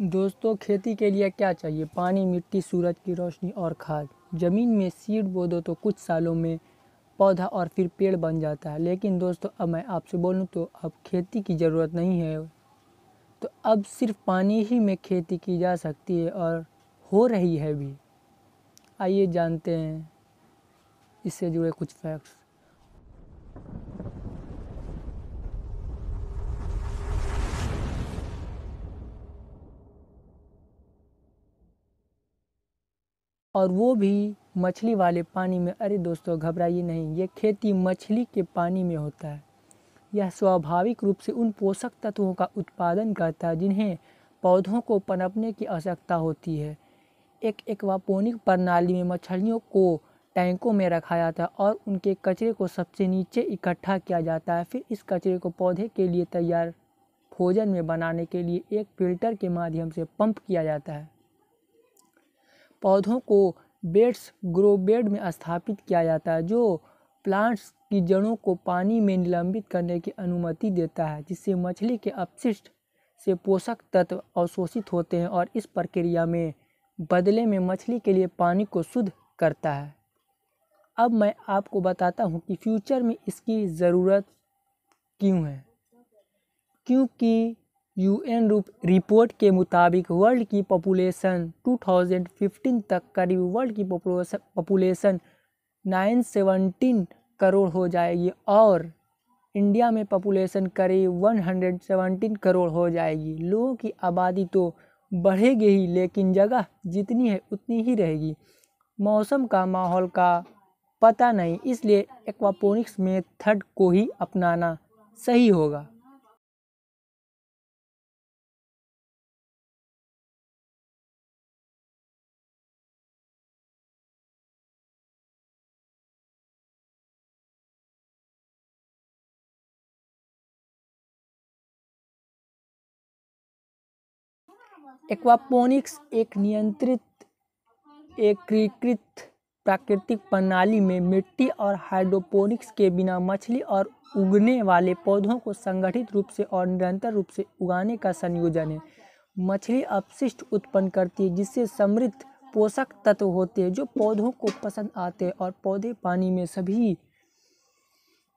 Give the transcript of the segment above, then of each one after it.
दोस्तों खेती के लिए क्या चाहिए पानी मिट्टी सूरज की रोशनी और खाद ज़मीन में सीड बो दो तो कुछ सालों में पौधा और फिर पेड़ बन जाता है लेकिन दोस्तों अब मैं आपसे बोलूँ तो अब खेती की ज़रूरत नहीं है तो अब सिर्फ पानी ही में खेती की जा सकती है और हो रही है भी आइए जानते हैं इससे जुड़े कुछ फैक्ट्स और वो भी मछली वाले पानी में अरे दोस्तों घबराइए नहीं ये खेती मछली के पानी में होता है यह स्वाभाविक रूप से उन पोषक तत्वों का उत्पादन करता है जिन्हें पौधों को पनपने की आवश्यकता होती है एक एक्वापोनिक प्रणाली में मछलियों को टैंकों में रखा जाता है और उनके कचरे को सबसे नीचे इकट्ठा किया जाता है फिर इस कचरे को पौधे के लिए तैयार भोजन में बनाने के लिए एक फिल्टर के माध्यम से पंप किया जाता है पौधों को बेड्स ग्रो बेड में स्थापित किया जाता है जो प्लांट्स की जड़ों को पानी में निलंबित करने की अनुमति देता है जिससे मछली के अपशिष्ट से पोषक तत्व अवशोषित होते हैं और इस प्रक्रिया में बदले में मछली के लिए पानी को शुद्ध करता है अब मैं आपको बताता हूँ कि फ्यूचर में इसकी ज़रूरत क्यों है क्योंकि यूएन रिपोर्ट के मुताबिक वर्ल्ड की पॉपुलेशन 2015 तक करीब वर्ल्ड की पॉपुलेशन 917 करोड़ हो जाएगी और इंडिया में पॉपुलेशन करीब 117 करोड़ हो जाएगी लोगों की आबादी तो बढ़ेगी ही लेकिन जगह जितनी है उतनी ही रहेगी मौसम का माहौल का पता नहीं इसलिए एक्वापोनिक्स मेथड को ही अपनाना सही होगा एक्वापोनिक्स एक नियंत्रित एकीकृत प्राकृतिक प्रणाली में मिट्टी और हाइड्रोपोनिक्स के बिना मछली और उगने वाले पौधों को संगठित रूप से और निरंतर रूप से उगाने का संयोजन है मछली अपशिष्ट उत्पन्न करती है जिससे समृद्ध पोषक तत्व होते हैं जो पौधों को पसंद आते हैं और पौधे पानी में सभी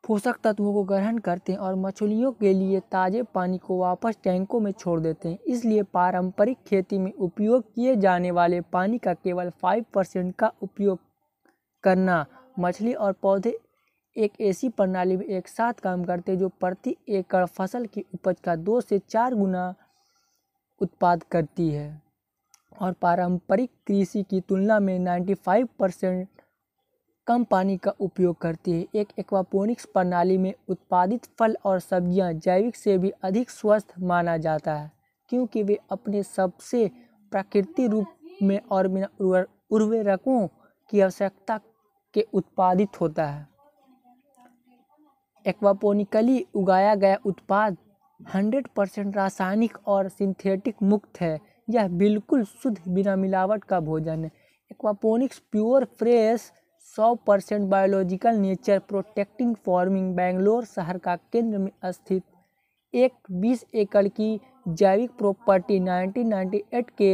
पोषक तत्वों को ग्रहण करते हैं और मछलियों के लिए ताज़े पानी को वापस टैंकों में छोड़ देते हैं इसलिए पारंपरिक खेती में उपयोग किए जाने वाले पानी का केवल फाइव परसेंट का उपयोग करना मछली और पौधे एक ऐसी प्रणाली में एक साथ काम करते हैं जो प्रति एकड़ फसल की उपज का दो से चार गुना उत्पाद करती है और पारंपरिक कृषि की तुलना में नाइन्टी परसेंट कम पानी का उपयोग करती है एक एक्वापोनिक्स प्रणाली में उत्पादित फल और सब्जियां जैविक से भी अधिक स्वस्थ माना जाता है क्योंकि वे अपने सबसे प्राकृतिक रूप में और बिना उर्वरकों की आवश्यकता के उत्पादित होता है एक्वापोनिकली उगाया गया उत्पाद 100 परसेंट रासायनिक और सिंथेटिक मुक्त है यह बिल्कुल शुद्ध बिना मिलावट का भोजन है एक्वापोनिक्स प्योर फ्रेश सौ percent biological nature protecting farming Bangalore शहर का केंद्र में स्थित एक बीस एकड़ की जैविक प्रॉपर्टी 1998 के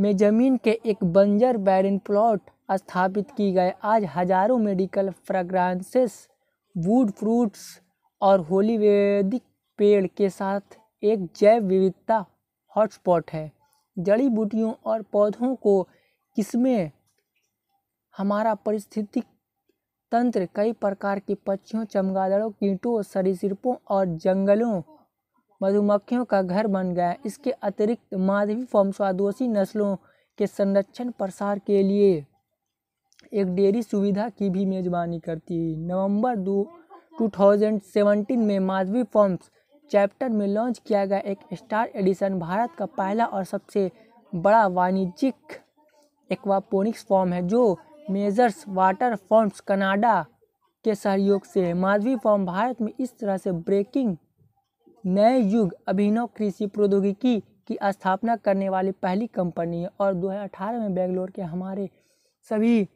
में जमीन के एक बंजर बैरन प्लॉट स्थापित की गए आज हजारों मेडिकल फ्रेग्रांसेस वुड फ्रूट्स और होलीवेदिक पेड़ के साथ एक जैव विविधता हॉटस्पॉट है जड़ी बूटियों और पौधों को किस्में हमारा परिस्थितिक तंत्र कई प्रकार के पक्षियों चमगादड़ों कीटों सरीसृपों और जंगलों मधुमक्खियों का घर बन गया इसके अतिरिक्त माधवी फॉर्म स्वादोषी नस्लों के संरक्षण प्रसार के लिए एक डेयरी सुविधा की भी मेजबानी करती नवंबर दो टू थाउजेंड सेवेंटीन में माधवी फॉर्म्स चैप्टर में लॉन्च किया गया एक स्टार एडिशन भारत का पहला और सबसे बड़ा वाणिज्यिक एक्वापोनिक्स फॉर्म है जो मेजर्स वाटर फॉर्म्स कनाडा के सहयोग से माधवी फॉर्म भारत में इस तरह से ब्रेकिंग नए युग अभिनव कृषि प्रौद्योगिकी की स्थापना करने वाली पहली कंपनी है और 2018 में बेंगलोर के हमारे सभी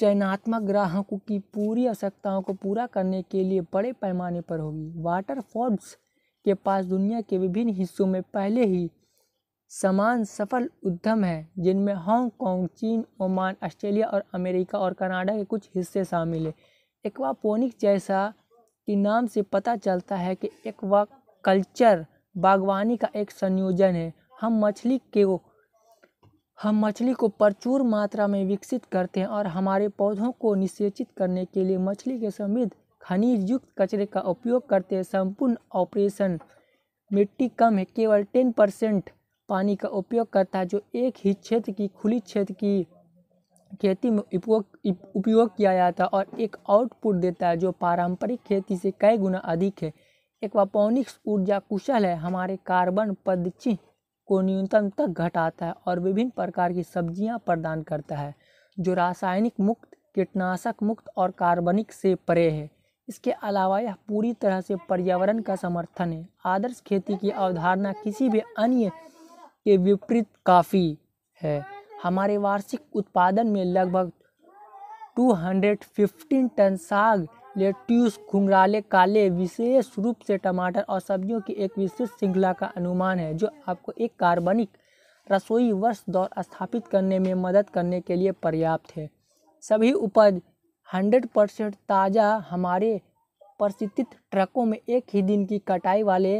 चयनात्मक ग्राहकों की पूरी आवश्यकताओं को पूरा करने के लिए बड़े पैमाने पर होगी वाटर फॉर्म्स के पास दुनिया के विभिन्न हिस्सों में पहले ही समान सफल उद्यम हैं जिनमें हांगकांग चीन ओमान ऑस्ट्रेलिया और अमेरिका और कनाडा के कुछ हिस्से शामिल हैं एक्वापोनिक जैसा कि नाम से पता चलता है कि एक्वा कल्चर बागवानी का एक संयोजन है हम मछली के हम मछली को प्रचुर मात्रा में विकसित करते हैं और हमारे पौधों को निषेचित करने के लिए मछली के समृद्ध खनिज युक्त कचरे का उपयोग करते हैं संपूर्ण ऑपरेशन मिट्टी कम है केवल टेन परसेंट पानी का उपयोग करता है जो एक ही क्षेत्र की खुली क्षेत्र की खेती में उपयोग उपयोग किया जाता है और एक आउटपुट देता है जो पारंपरिक खेती से कई गुना अधिक है एक्वापोनिक्स ऊर्जा कुशल है हमारे कार्बन पदचि को न्यूनतम तक घटाता है और विभिन्न प्रकार की सब्जियां प्रदान करता है जो रासायनिक मुक्त कीटनाशक मुक्त और कार्बनिक से परे है इसके अलावा यह पूरी तरह से पर्यावरण का समर्थन है आदर्श खेती की अवधारणा किसी भी अन्य के विपरीत काफ़ी है हमारे वार्षिक उत्पादन में लगभग 215 टन साग लेट्यूस घुंघराले काले विशेष रूप से टमाटर और सब्जियों की एक विशेष श्रृंखला का अनुमान है जो आपको एक कार्बनिक रसोई वर्ष दौर स्थापित करने में मदद करने के लिए पर्याप्त है सभी उपज 100 परसेंट ताज़ा हमारे प्रस्थित ट्रकों में एक ही दिन की कटाई वाले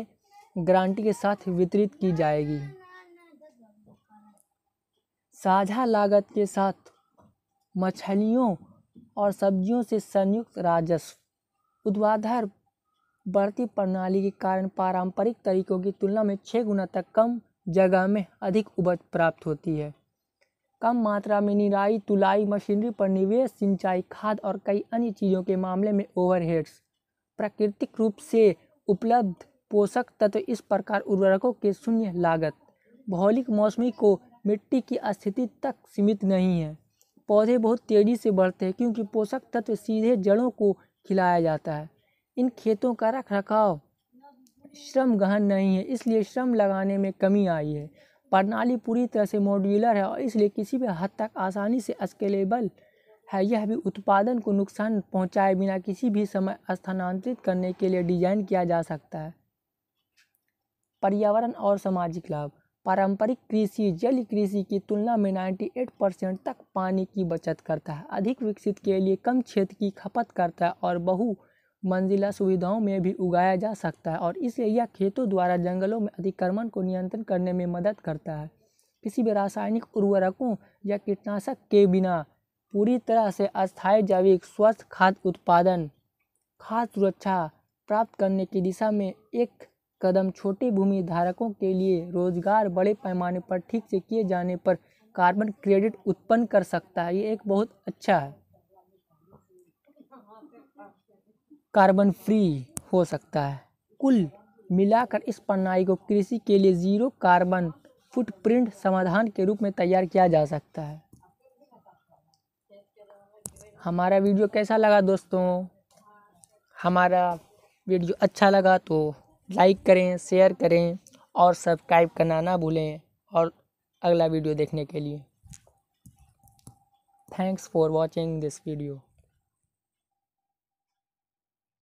गारंटी के साथ वितरित की जाएगी साझा लागत के साथ मछलियों और सब्जियों से संयुक्त राजस्व उत्पादर बढ़ती प्रणाली के कारण पारंपरिक तरीकों की तुलना में छः गुना तक कम जगह में अधिक उपज प्राप्त होती है कम मात्रा में निराई तुलाई मशीनरी पर निवेश सिंचाई खाद और कई अन्य चीज़ों के मामले में ओवरहेड्स प्राकृतिक रूप से उपलब्ध पोषक तत्व इस प्रकार उर्वरकों के शून्य लागत भौलिक मौसमी को मिट्टी की स्थिति तक सीमित नहीं है पौधे बहुत तेज़ी से बढ़ते हैं क्योंकि पोषक तत्व सीधे जड़ों को खिलाया जाता है इन खेतों का रख रखाव श्रम गहन नहीं है इसलिए श्रम लगाने में कमी आई है प्रणाली पूरी तरह से मॉड्यूलर है और इसलिए किसी भी हद तक आसानी से स्केलेबल है यह भी उत्पादन को नुकसान पहुंचाए बिना किसी भी समय स्थानांतरित करने के लिए डिजाइन किया जा सकता है पर्यावरण और सामाजिक लाभ पारंपरिक कृषि जल कृषि की तुलना में 98 परसेंट तक पानी की बचत करता है अधिक विकसित के लिए कम क्षेत्र की खपत करता है और बहु मंजिला सुविधाओं में भी उगाया जा सकता है और इसलिए यह खेतों द्वारा जंगलों में अतिक्रमण को नियंत्रण करने में मदद करता है किसी भी रासायनिक उर्वरकों या कीटनाशक के बिना पूरी तरह से अस्थायी जैविक स्वस्थ खाद्य उत्पादन खाद्य सुरक्षा प्राप्त करने की दिशा में एक कदम छोटे भूमि धारकों के लिए रोजगार बड़े पैमाने पर ठीक से किए जाने पर कार्बन क्रेडिट उत्पन्न कर सकता है ये एक बहुत अच्छा है कार्बन फ्री हो सकता है कुल मिलाकर इस प्रणाली को कृषि के लिए ज़ीरो कार्बन फुटप्रिंट समाधान के रूप में तैयार किया जा सकता है हमारा वीडियो कैसा लगा दोस्तों हमारा वीडियो अच्छा लगा तो लाइक करें शेयर करें और सब्सक्राइब करना ना भूलें और अगला वीडियो देखने के लिए thanks for watching this video